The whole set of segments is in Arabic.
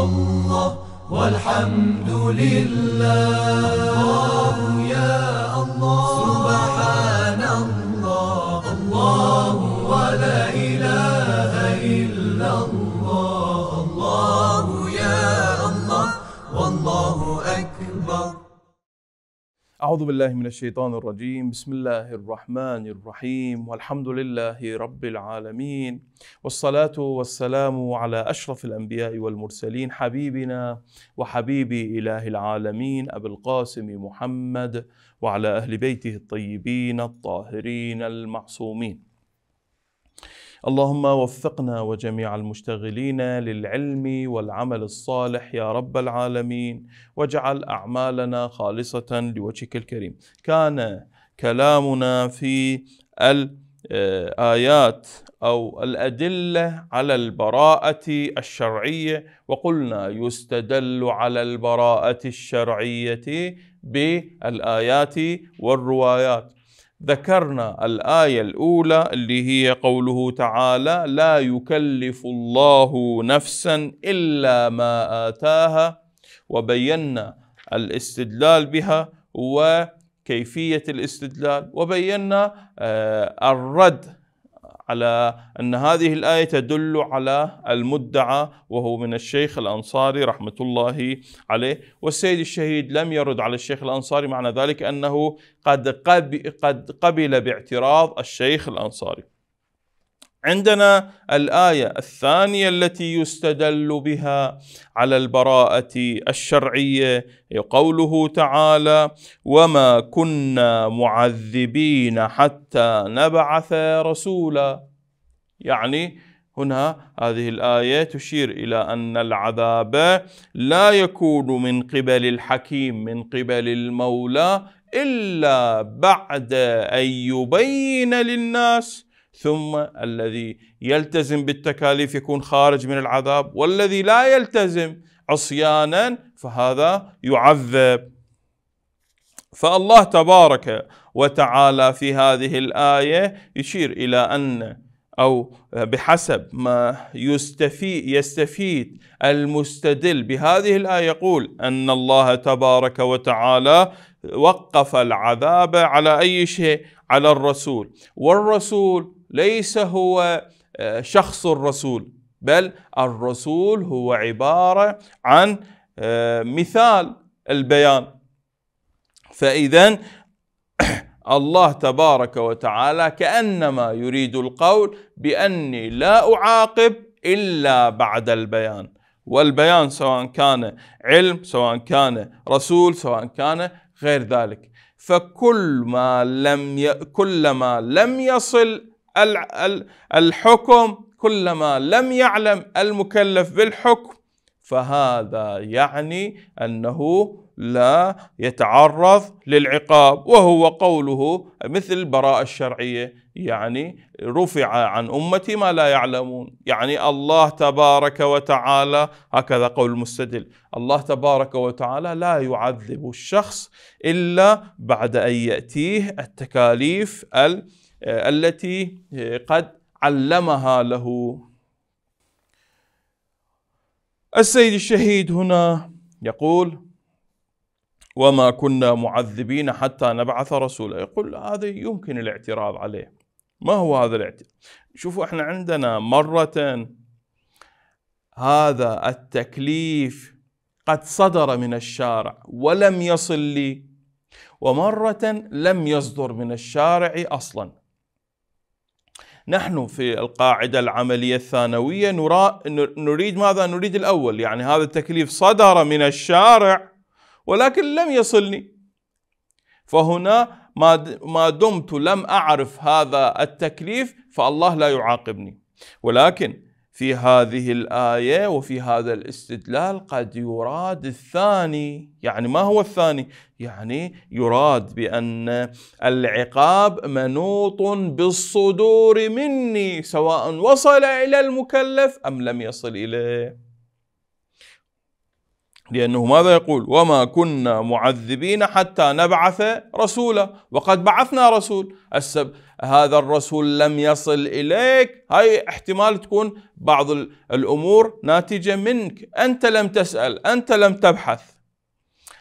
الله والحمد لله الله يا أعوذ بالله من الشيطان الرجيم بسم الله الرحمن الرحيم والحمد لله رب العالمين والصلاة والسلام على أشرف الأنبياء والمرسلين حبيبنا وحبيب إله العالمين أبي القاسم محمد وعلى أهل بيته الطيبين الطاهرين المعصومين اللهم وفقنا وجميع المشتغلين للعلم والعمل الصالح يا رب العالمين واجعل اعمالنا خالصه لوجهك الكريم كان كلامنا في الايات او الادله على البراءه الشرعيه وقلنا يستدل على البراءه الشرعيه بالايات والروايات ذكرنا الآية الأولى اللي هي قوله تعالى لا يكلف الله نفسا إلا ما آتاها وبينا الاستدلال بها وكيفية الاستدلال وبينا آه، الرد على أن هذه الآية تدل على المدعى وهو من الشيخ الأنصاري رحمة الله عليه والسيد الشهيد لم يرد على الشيخ الأنصاري معنى ذلك أنه قد قبل باعتراض الشيخ الأنصاري عندنا الايه الثانيه التي يستدل بها على البراءه الشرعيه قوله تعالى وما كنا معذبين حتى نبعث رسولا يعني هنا هذه الايه تشير الى ان العذاب لا يكون من قبل الحكيم من قبل المولى الا بعد ان يبين للناس ثم الذي يلتزم بالتكاليف يكون خارج من العذاب والذي لا يلتزم عصيانا فهذا يعذب فالله تبارك وتعالى في هذه الايه يشير الى ان او بحسب ما يستفيد يستفيد المستدل بهذه الايه يقول ان الله تبارك وتعالى وقف العذاب على اي شيء على الرسول والرسول ليس هو آه، شخص الرسول بل الرسول هو عباره عن آه، مثال البيان فاذا الله تبارك وتعالى كانما يريد القول باني لا اعاقب الا بعد البيان والبيان سواء كان علم سواء كان رسول سواء كان غير ذلك فكل ما لم ي... كلما لم يصل الحكم كلما لم يعلم المكلف بالحكم فهذا يعني انه لا يتعرض للعقاب وهو قوله مثل البراءة الشرعية يعني رفع عن أمتي ما لا يعلمون يعني الله تبارك وتعالى هكذا قول المستدل الله تبارك وتعالى لا يعذب الشخص إلا بعد أن يأتيه التكاليف ال آه، التي آه، قد علمها له السيد الشهيد هنا يقول وما كنا معذبين حتى نبعث رسولا يقول هذا يمكن الاعتراض عليه ما هو هذا الاعتراض شوفوا احنا عندنا مرة هذا التكليف قد صدر من الشارع ولم يصل لي ومرة لم يصدر من الشارع أصلا نحن في القاعدة العملية الثانوية نرا... نريد ماذا؟ نريد الأول يعني هذا التكليف صدر من الشارع ولكن لم يصلني فهنا ما دمت لم أعرف هذا التكليف فالله لا يعاقبني ولكن في هذه الآية وفي هذا الاستدلال قد يراد الثاني يعني ما هو الثاني؟ يعني يراد بأن العقاب منوط بالصدور مني سواء وصل إلى المكلف أم لم يصل إليه لأنه ماذا يقول وما كنا معذبين حتى نبعث رسولا وقد بعثنا رسول السب... هذا الرسول لم يصل إليك هاي احتمال تكون بعض الأمور ناتجة منك أنت لم تسأل أنت لم تبحث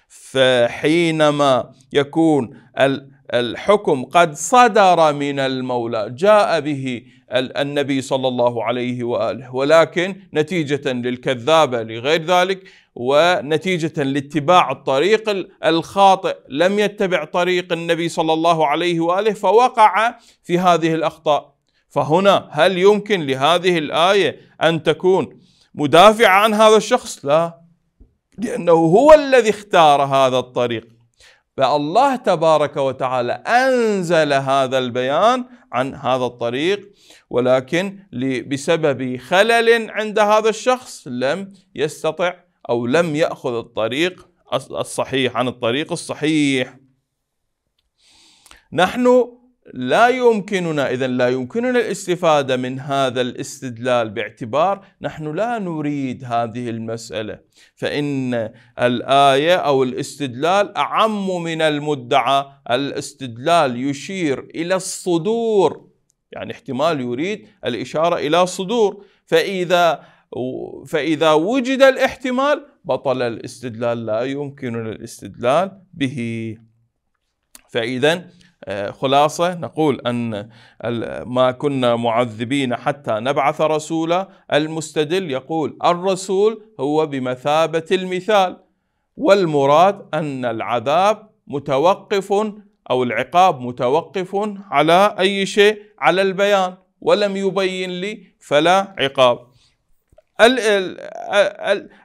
فحينما يكون ال... الحكم قد صدر من المولى جاء به النبي صلى الله عليه واله ولكن نتيجه للكذابه لغير ذلك ونتيجه لاتباع الطريق الخاطئ لم يتبع طريق النبي صلى الله عليه واله فوقع في هذه الاخطاء فهنا هل يمكن لهذه الايه ان تكون مدافعه عن هذا الشخص؟ لا لانه هو الذي اختار هذا الطريق فالله تبارك وتعالى أنزل هذا البيان عن هذا الطريق ولكن بسبب خلل عند هذا الشخص لم يستطع أو لم يأخذ الطريق الصحيح عن الطريق الصحيح نحن لا يمكننا اذا لا يمكننا الاستفاده من هذا الاستدلال باعتبار نحن لا نريد هذه المساله فان الايه او الاستدلال اعم من المدعى الاستدلال يشير الى الصدور يعني احتمال يريد الاشاره الى صدور فاذا فاذا وجد الاحتمال بطل الاستدلال لا يمكننا الاستدلال به فاذا خلاصة نقول أن ما كنا معذبين حتى نبعث رسولا المستدل يقول الرسول هو بمثابة المثال والمراد أن العذاب متوقف أو العقاب متوقف على أي شيء على البيان ولم يبين لي فلا عقاب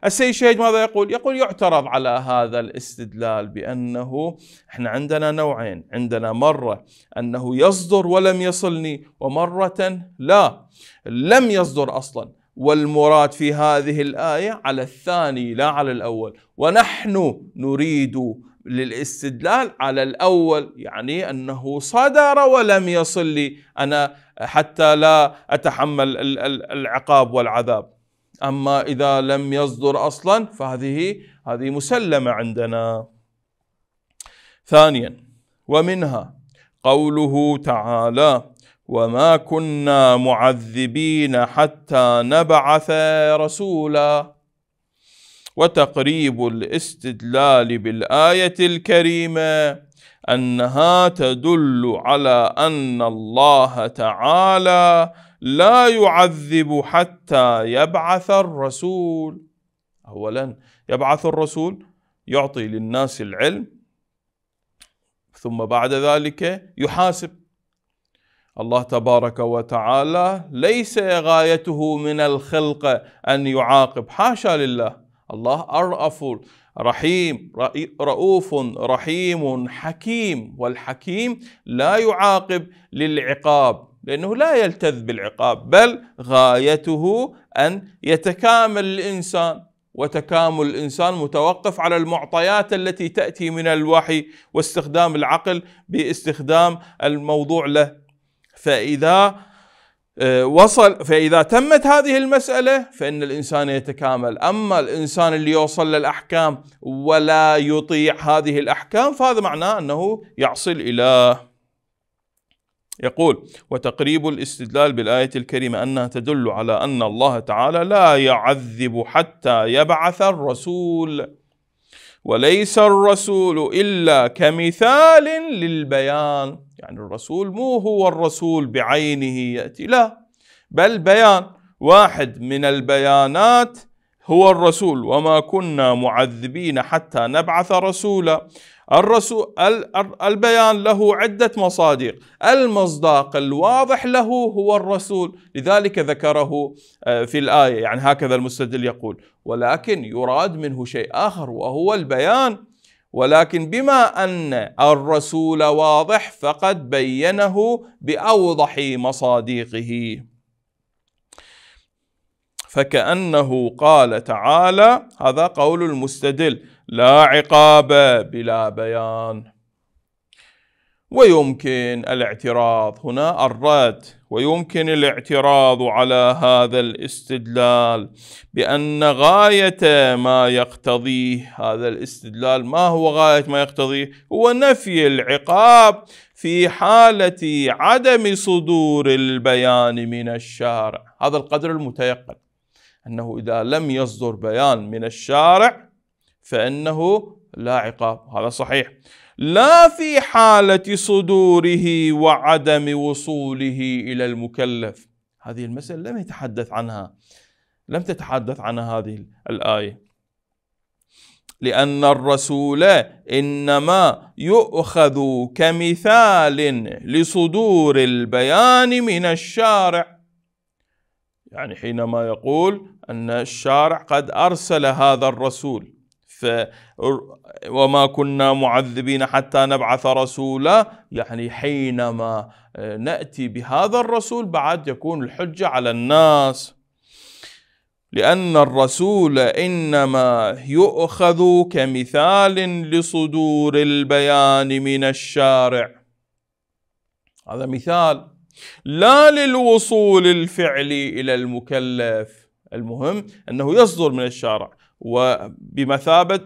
السيد شهيد ماذا يقول؟ يقول يعترض على هذا الاستدلال بأنه احنا عندنا نوعين عندنا مرة أنه يصدر ولم يصلني ومرة لا لم يصدر أصلا والمراد في هذه الآية على الثاني لا على الأول ونحن نريد للاستدلال على الأول يعني أنه صدر ولم يصل لي أنا حتى لا أتحمل العقاب والعذاب أما إذا لم يصدر أصلا فهذه هذه مسلمة عندنا ثانيا ومنها قوله تعالى وما كنا معذبين حتى نبعث رسولا وتقريب الاستدلال بالايه الكريمه انها تدل على ان الله تعالى لا يعذب حتى يبعث الرسول اولا يبعث الرسول يعطي للناس العلم ثم بعد ذلك يحاسب الله تبارك وتعالى ليس غايته من الخلق ان يعاقب حاشا لله الله ارأف رحيم رؤوف رحيم حكيم والحكيم لا يعاقب للعقاب لأنه لا يلتذ بالعقاب بل غايته أن يتكامل الإنسان وتكامل الانسان متوقف على المعطيات التي تاتي من الوحي واستخدام العقل باستخدام الموضوع له فاذا آه، وصل فاذا تمت هذه المساله فان الانسان يتكامل اما الانسان اللي يوصل للاحكام ولا يطيع هذه الاحكام فهذا معناه انه يعصي الاله يقول وتقريب الاستدلال بالآية الكريمة أنها تدل على أن الله تعالى لا يعذب حتى يبعث الرسول وليس الرسول إلا كمثال للبيان يعني الرسول مو هو الرسول بعينه يأتي لا بل بيان واحد من البيانات هو الرسول وما كنا معذبين حتى نبعث رسولا الرسول البيان له عدة مصادر المصداق الواضح له هو الرسول لذلك ذكره آه، في الآية يعني هكذا المستدل يقول ولكن يراد منه شيء آخر وهو البيان ولكن بما أن الرسول واضح فقد بينه بأوضح مصادقه فكأنه قال تعالى هذا قول المستدل لا عقاب بلا بيان ويمكن الاعتراض هنا الرد ويمكن الاعتراض على هذا الاستدلال بأن غاية ما يقتضيه هذا الاستدلال ما هو غاية ما يقتضيه هو نفي العقاب في حالة عدم صدور البيان من الشارع هذا القدر المتيقن أنه إذا لم يصدر بيان من الشارع فإنه لا عقاب هذا صحيح لا في حالة صدوره وعدم وصوله إلى المكلف هذه المسألة لم يتحدث عنها لم تتحدث عن هذه الآية لأن الرسول إنما يؤخذ كمثال لصدور البيان من الشارع يعني حينما يقول أن الشارع قد أرسل هذا الرسول ف وما كنا معذبين حتى نبعث رسولا يعني حينما آه، نأتي بهذا الرسول بعد يكون الحجة على الناس لأن الرسول إنما يؤخذ كمثال لصدور البيان من الشارع هذا مثال لا للوصول الفعلي إلى المكلف المهم أنه يصدر من الشارع وبمثابة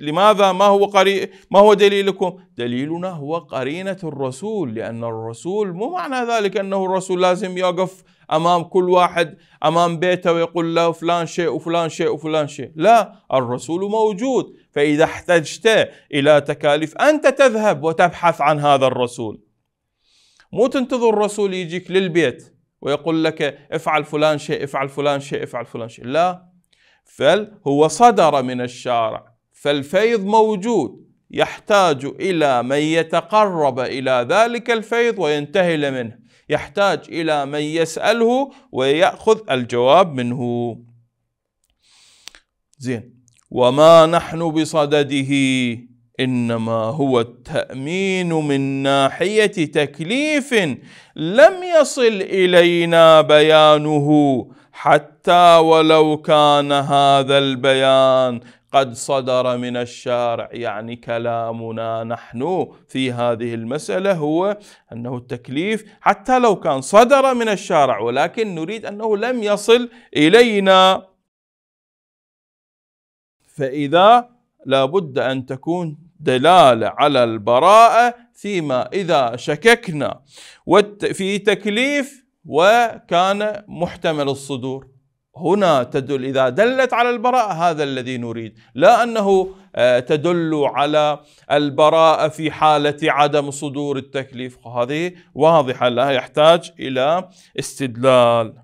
لماذا ما هو قري ما هو دليلكم؟ دليلنا هو قرينة الرسول لأن الرسول مو معنى ذلك أنه الرسول لازم يقف أمام كل واحد أمام بيته ويقول له فلان شيء وفلان شيء وفلان شيء لا الرسول موجود فإذا احتجت إلى تكاليف أنت تذهب وتبحث عن هذا الرسول مو تنتظر الرسول يجيك للبيت ويقول لك افعل فلان شيء افعل فلان شيء افعل فلان شيء لا فل هو صدر من الشارع فالفيض موجود يحتاج إلى من يتقرب إلى ذلك الفيض وينتهل منه يحتاج إلى من يسأله ويأخذ الجواب منه زين وما نحن بصدده انما هو التامين من ناحيه تكليف لم يصل الينا بيانه حتى ولو كان هذا البيان قد صدر من الشارع يعني كلامنا نحن في هذه المسألة هو أنه التكليف حتى لو كان صدر من الشارع ولكن نريد أنه لم يصل إلينا فإذا لابد أن تكون دلالة على البراءة فيما إذا شككنا في تكليف وكان محتمل الصدور هنا تدل إذا دلت على البراءة هذا الذي نريد لا أنه آه، تدل على البراءة في حالة عدم صدور التكليف هذه واضحة لا يحتاج إلى استدلال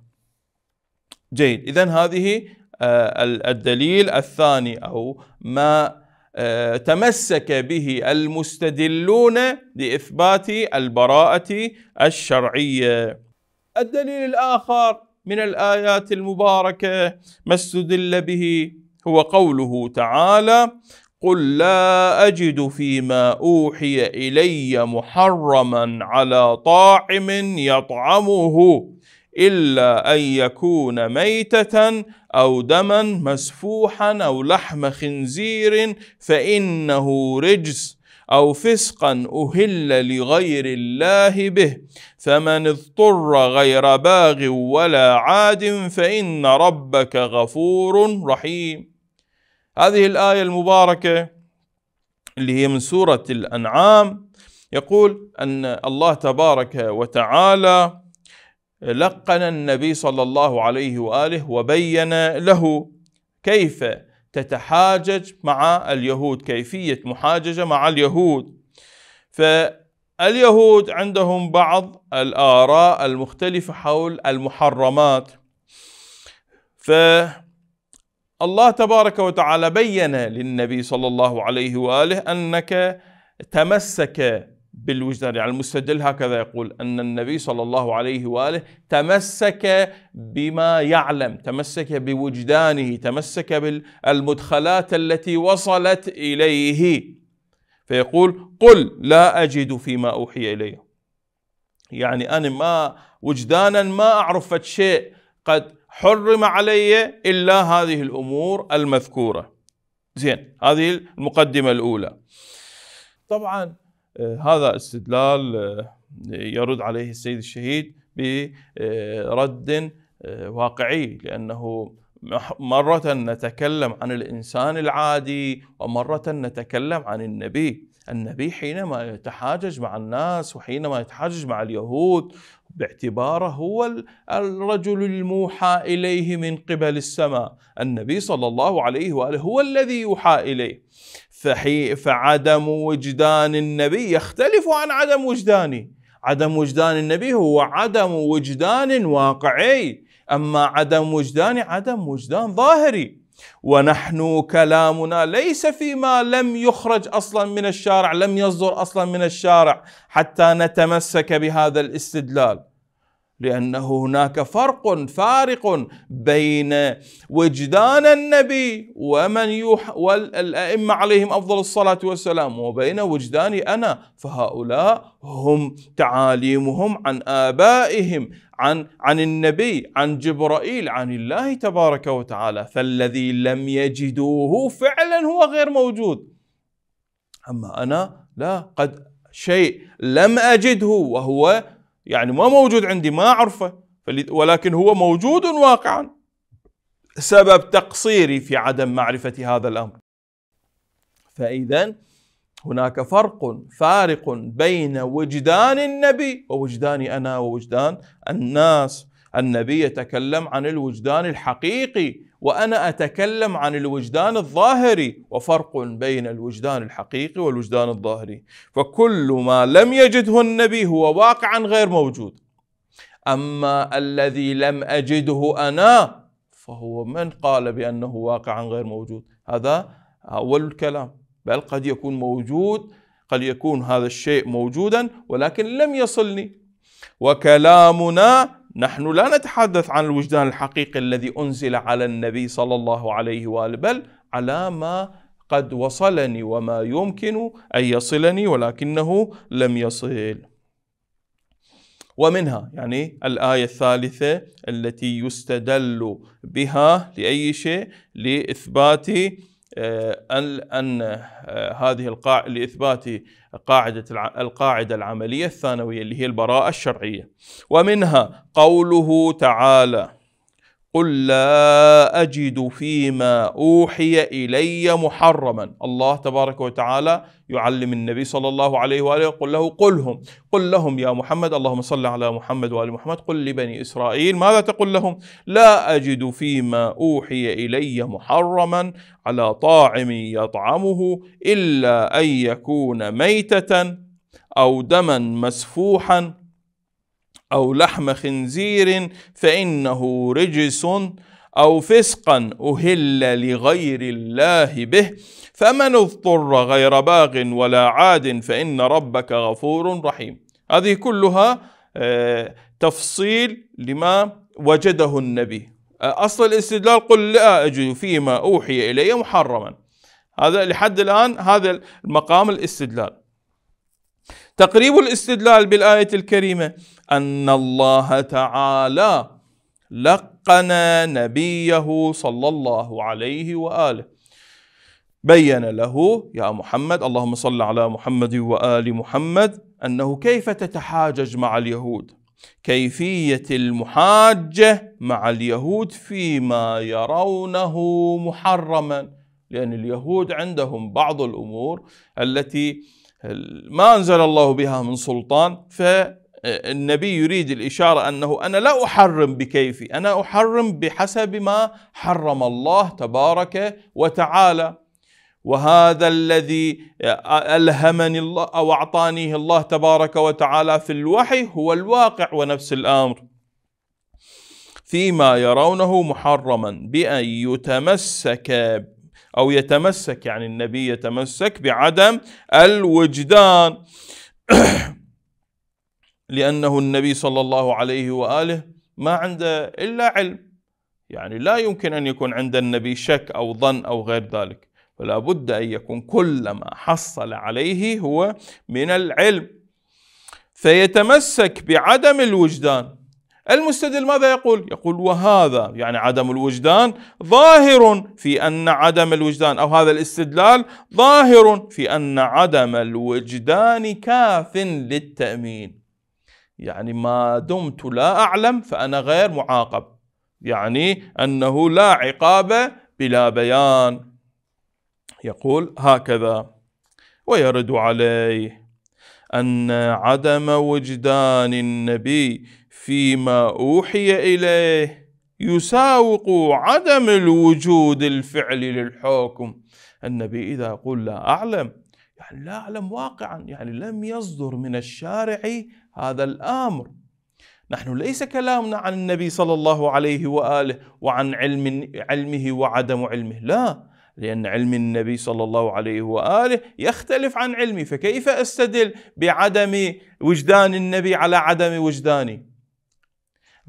جيد إذا هذه آه، الدليل الثاني أو ما آه، تمسك به المستدلون لإثبات البراءة الشرعية الدليل الآخر من الآيات المباركة ما استدل به هو قوله تعالى قل لا أجد فيما أوحي إلي محرما على طاعم يطعمه إلا أن يكون ميتة أو دما مسفوحا أو لحم خنزير فإنه رجس أو فسقا أهل لغير الله به فمن اضطر غير باغ ولا عاد فإن ربك غفور رحيم هذه الآية المباركة اللي هي من سورة الأنعام يقول أن الله تبارك وتعالى لقن النبي صلى الله عليه واله وبين له كيف تتحاجج مع اليهود كيفيه محاججه مع اليهود فاليهود عندهم بعض الاراء المختلفه حول المحرمات فالله تبارك وتعالى بين للنبي صلى الله عليه واله انك تمسك بالوجدان يعني المستدل هكذا يقول أن النبي صلى الله عليه وآله تمسك بما يعلم تمسك بوجدانه تمسك بالمدخلات التي وصلت إليه فيقول قل لا أجد فيما أوحي إلي يعني أنا ما وجدانا ما أعرف شيء قد حرم علي إلا هذه الأمور المذكورة زين هذه المقدمة الأولى طبعا آه، هذا استدلال آه، يرد عليه السيد الشهيد برد آه، واقعي لأنه مرة نتكلم عن الإنسان العادي ومرة نتكلم عن النبي النبي حينما يتحاجج مع الناس وحينما يتحاجج مع اليهود باعتباره هو الرجل الموحى إليه من قبل السماء النبي صلى الله عليه وآله هو الذي يوحى إليه فعدم وجدان النبي يختلف عن عدم وجداني عدم وجدان النبي هو عدم وجدان واقعي أما عدم وجداني عدم وجدان ظاهري ونحن كلامنا ليس فيما لم يخرج اصلا من الشارع لم يصدر اصلا من الشارع حتى نتمسك بهذا الاستدلال لانه هناك فرق فارق بين وجدان النبي ومن يوح والائمه عليهم افضل الصلاه والسلام وبين وجداني انا فهؤلاء هم تعاليمهم عن ابائهم عن عن النبي عن جبرائيل عن الله تبارك وتعالى فالذي لم يجدوه فعلا هو غير موجود اما انا لا قد شيء لم اجده وهو يعني ما موجود عندي ما أعرفه ولكن هو موجود واقعا سبب تقصيري في عدم معرفة هذا الأمر فإذا هناك فرق فارق بين وجدان النبي ووجداني أنا ووجدان الناس النبي يتكلم عن الوجدان الحقيقي وأنا أتكلم عن الوجدان الظاهري وفرق بين الوجدان الحقيقي والوجدان الظاهري فكل ما لم يجده النبي هو واقعا غير موجود أما الذي لم أجده أنا فهو من قال بأنه واقعا غير موجود هذا أول الكلام بل قد يكون موجود قد يكون هذا الشيء موجودا ولكن لم يصلني وكلامنا نحن لا نتحدث عن الوجدان الحقيقي الذي أنزل على النبي صلى الله عليه وآله بل على ما قد وصلني وما يمكن أن يصلني ولكنه لم يصل ومنها يعني الآية الثالثة التي يستدل بها لأي شيء لإثبات آه، أن آه، هذه القاع... لإثبات قاعدة القاعدة العملية الثانوية اللي هي البراءة الشرعية ومنها قوله تعالى قل لا اجد فيما اوحي الي محرما الله تبارك وتعالى يعلم النبي صلى الله عليه واله قل له قلهم قل لهم يا محمد اللهم صل على محمد وال محمد قل لبني اسرائيل ماذا تقول لهم لا اجد فيما اوحي الي محرما على طاعم يطعمه الا ان يكون ميته او دما مسفوحا أو لحم خنزير فإنه رجس أو فسقا أهل لغير الله به فمن اضطر غير باغ ولا عاد فإن ربك غفور رحيم هذه كلها آه، تفصيل لما وجده النبي أصل الاستدلال قل لا أجد فيما أوحي إلي محرما هذا لحد الآن هذا المقام الاستدلال تقريب الاستدلال بالآية الكريمة ان الله تعالى لقن نبيه صلى الله عليه واله بين له يا محمد اللهم صل على محمد وال محمد انه كيف تتحاجج مع اليهود كيفيه المحاجه مع اليهود فيما يرونه محرما لان اليهود عندهم بعض الامور التي ما انزل الله بها من سلطان ف النبي يريد الإشارة أنه أنا لا أحرم بكيفي أنا أحرم بحسب ما حرم الله تبارك وتعالى وهذا الذي ألهمني الله أو أعطانيه الله تبارك وتعالى في الوحي هو الواقع ونفس الأمر فيما يرونه محرما بأن يتمسك أو يتمسك يعني النبي يتمسك بعدم الوجدان لأنه النبي صلى الله عليه وآله ما عنده إلا علم يعني لا يمكن أن يكون عند النبي شك أو ظن أو غير ذلك فلا بد أن يكون كل ما حصل عليه هو من العلم فيتمسك بعدم الوجدان المستدل ماذا يقول؟ يقول وهذا يعني عدم الوجدان ظاهر في أن عدم الوجدان أو هذا الاستدلال ظاهر في أن عدم الوجدان كاف للتأمين يعني ما دمت لا أعلم فأنا غير معاقب يعني أنه لا عقاب بلا بيان يقول هكذا ويرد عليه أن عدم وجدان النبي فيما أوحي إليه يساوق عدم الوجود الفعلي للحكم النبي إذا يقول لا أعلم يعني لا أعلم واقعا يعني لم يصدر من الشارع هذا الأمر نحن ليس كلامنا عن النبي صلى الله عليه وآله وعن علم علمه وعدم علمه لا لأن علم النبي صلى الله عليه وآله يختلف عن علمي فكيف أستدل بعدم وجدان النبي على عدم وجداني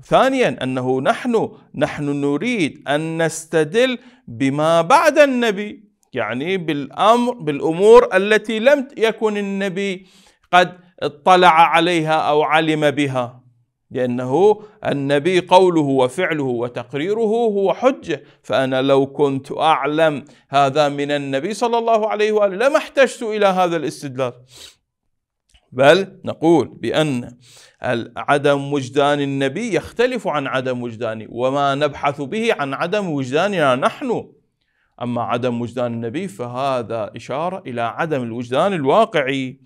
ثانيا أنه نحن نحن نريد أن نستدل بما بعد النبي يعني بالامر بالامور التي لم يكن النبي قد اطلع عليها او علم بها لانه النبي قوله وفعله وتقريره هو حجه فانا لو كنت اعلم هذا من النبي صلى الله عليه واله لما احتجت الى هذا الاستدلال بل نقول بأن عدم وجدان النبي يختلف عن عدم وجداني وما نبحث به عن عدم وجداننا نحن أما عدم وجدان النبي فهذا إشارة إلى عدم الوجدان الواقعي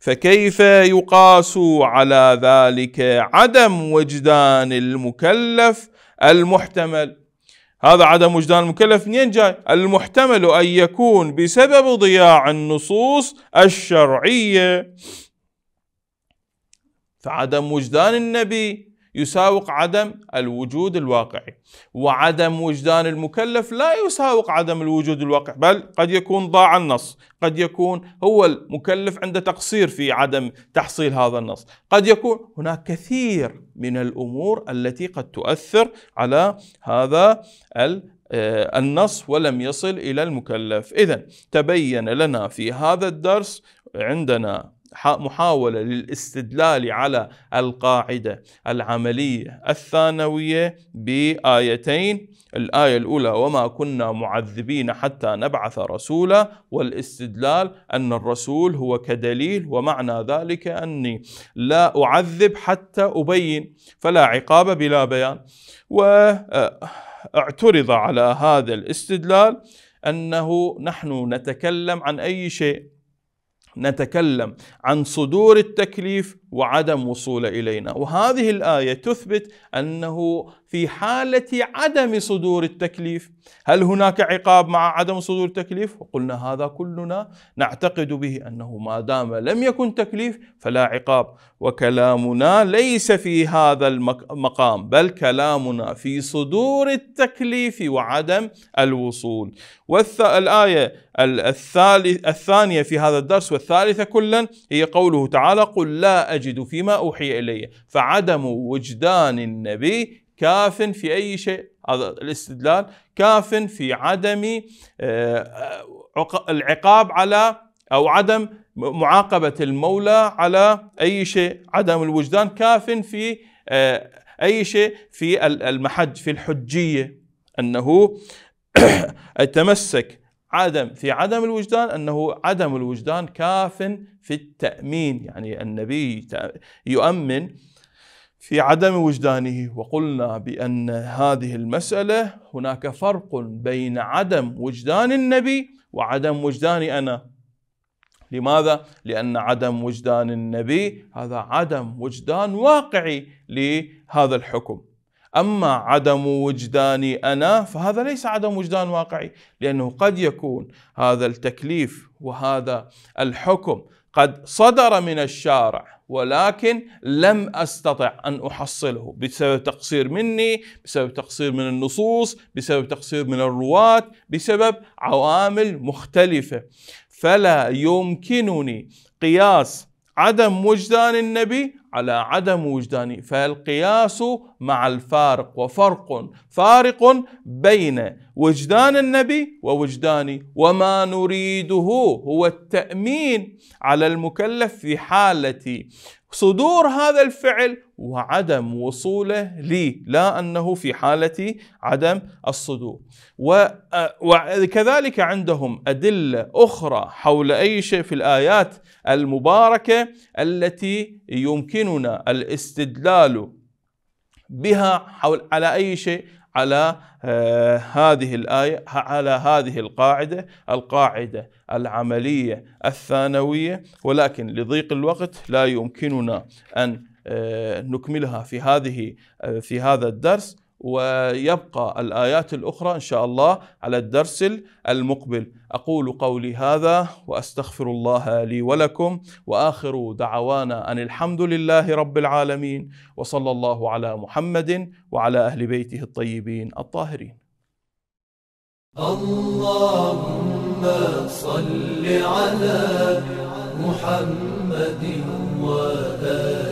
فكيف يقاس على ذلك عدم وجدان المكلف المحتمل هذا عدم وجدان المكلف منين جاي؟ المحتمل أن يكون بسبب ضياع النصوص الشرعية فعدم وجدان النبي يساوق عدم الوجود الواقعي وعدم وجدان المكلف لا يساوق عدم الوجود الواقعي بل قد يكون ضاع النص قد يكون هو المكلف عنده تقصير في عدم تحصيل هذا النص قد يكون هناك كثير من الأمور التي قد تؤثر على هذا آه، النص ولم يصل إلى المكلف إذا تبين لنا في هذا الدرس عندنا محاولة للاستدلال على القاعدة العملية الثانوية بآيتين الآية الأولى وما كنا معذبين حتى نبعث رسولا والاستدلال أن الرسول هو كدليل ومعنى ذلك أني لا أعذب حتى أبين فلا عقاب بلا بيان واعترض على هذا الاستدلال أنه نحن نتكلم عن أي شيء نتكلم عن صدور التكليف وعدم وصوله الينا، وهذه الايه تثبت انه في حاله عدم صدور التكليف، هل هناك عقاب مع عدم صدور التكليف؟ وقلنا هذا كلنا نعتقد به انه ما دام لم يكن تكليف فلا عقاب، وكلامنا ليس في هذا المقام، بل كلامنا في صدور التكليف وعدم الوصول. والايه الثانيه في هذا الدرس والثالثه كلا هي قوله تعالى: قل لا أجد فيما أوحي إلي فعدم وجدان النبي كاف في أي شيء هذا الاستدلال كاف في عدم آه، العقاب على أو عدم معاقبة المولى على أي شيء عدم الوجدان كاف في آه، أي شيء في المحج في الحجية أنه التمسك عدم في عدم الوجدان انه عدم الوجدان كاف في التامين يعني النبي يؤمن في عدم وجدانه وقلنا بان هذه المساله هناك فرق بين عدم وجدان النبي وعدم وجداني انا لماذا؟ لأن عدم وجدان النبي هذا عدم وجدان واقعي لهذا الحكم أما عدم وجداني أنا فهذا ليس عدم وجدان واقعي لأنه قد يكون هذا التكليف وهذا الحكم قد صدر من الشارع ولكن لم استطع ان احصله بسبب تقصير مني، بسبب تقصير من النصوص، بسبب تقصير من الرواة، بسبب عوامل مختلفه. فلا يمكنني قياس عدم وجدان النبي على عدم وجدان فالقياس مع الفارق وفرق فارق بين وجدان النبي ووجداني وما نريده هو التأمين على المكلف في حالة صدور هذا الفعل وعدم وصوله لي لا أنه في حالة عدم الصدور وكذلك عندهم أدلة أخرى حول أي شيء في الآيات المباركة التي يمكننا الاستدلال بها حول على أي شيء على آه، هذه الآية على هذه القاعدة القاعدة العملية الثانوية ولكن لضيق الوقت لا يمكننا أن آه، نكملها في هذه آه، في هذا الدرس ويبقى الآيات الأخرى إن شاء الله على الدرس المقبل أقول قولي هذا وأستغفر الله لي ولكم وآخر دعوانا أن الحمد لله رب العالمين وصلى الله على محمد وعلى أهل بيته الطيبين الطاهرين اللهم صل على محمد وآله